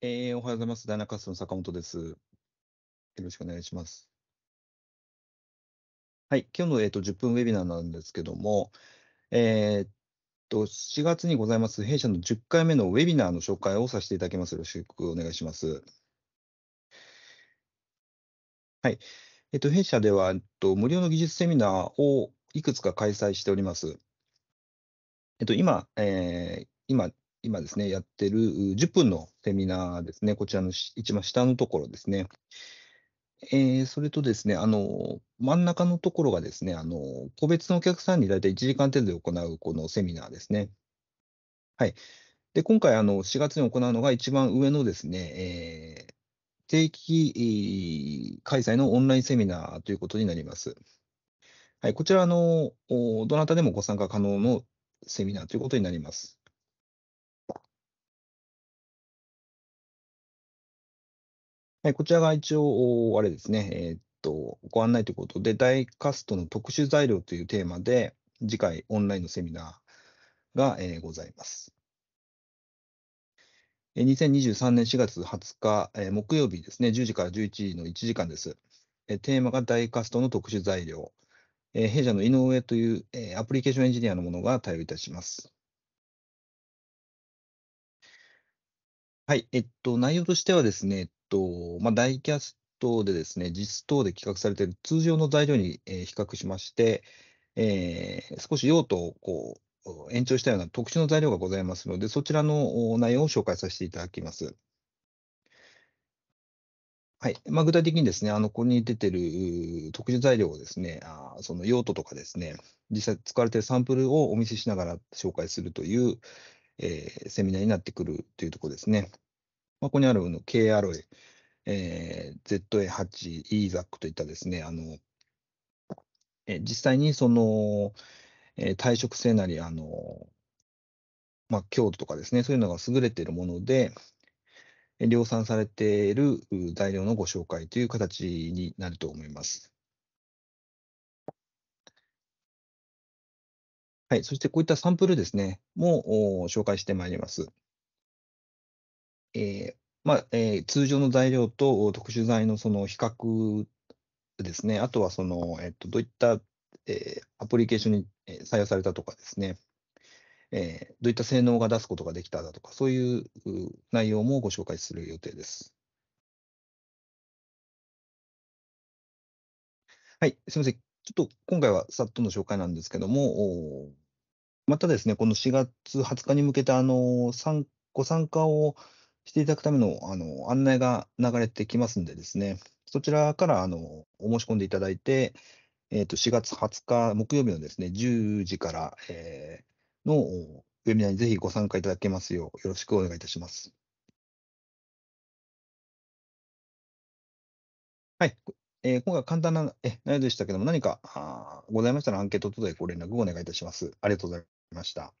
えー、おはようございます。ダイナカスの坂本です。よろしくお願いします。はい、今日の、えーと、10分ウェビナーなんですけども、えー、っと、4月にございます弊社の10回目のウェビナーの紹介をさせていただきます。よろしくお願いします。はい、えーと、と弊社では、えーと、無料の技術セミナーをいくつか開催しております。えっ、ー、と、今、えー、今、今ですね、やってる10分のセミナーですね、こちらの一番下のところですね。えー、それとですね、あの、真ん中のところがですね、あの、個別のお客さんに大体1時間程度で行うこのセミナーですね。はい。で、今回、あの、4月に行うのが一番上のですね、えー、定期開催のオンラインセミナーということになります。はい、こちらの、どなたでもご参加可能のセミナーということになります。はい、こちらが一応、あれですね、えー、っと、ご案内ということで、大カストの特殊材料というテーマで、次回オンラインのセミナーが、えー、ございます。2023年4月20日、えー、木曜日ですね、10時から11時の1時間です。えー、テーマが大カストの特殊材料。えー、弊社の井上という、えー、アプリケーションエンジニアのものが対応いたします。はい、えっと、内容としてはですね、えっと、まあ、ダイキャストでですね、実等で企画されている通常の材料に、え比較しまして、えー、少し用途をこう延長したような特殊の材料がございますので、そちらの内容を紹介させていただきます。はいまあ、具体的にですね、あのここに出てる特殊材料をですね、あその用途とかですね、実際使われているサンプルをお見せしながら紹介するという、えー、セミナーになってくるというところですね。まあ、ここにあるの KRA、えー、ZA8、EZAC といったですね、あのえ実際にその、えー、退職性なり、あのまあ、強度とかですね、そういうのが優れているもので、量産されている材料のご紹介という形になると思います。はい、そしてこういったサンプルですね、も紹介してまいります。えーまあえー、通常の材料と特殊材のその比較ですね、あとはその、えっと、どういった、えー、アプリケーションに採用されたとかですね、えー、どういった性能が出すことができただとか、そういう内容もご紹介する予定です。はい、すみません。ちょっと今回はさっとの紹介なんですけども、またですね、この4月20日に向けたあのご参加をしていただくためのあの案内が流れてきますんでですね、そちらからあのお申し込んでいただいて、えー、と4月20日木曜日のですね、10時から、えー、のウェビナーにぜひご参加いただけますよう、よろしくお願いいたします。はい。えー、今回は簡単なえ内容でしたけども、何かあございましたらアンケート等でご連絡をお願いいたします。ありがとうございました。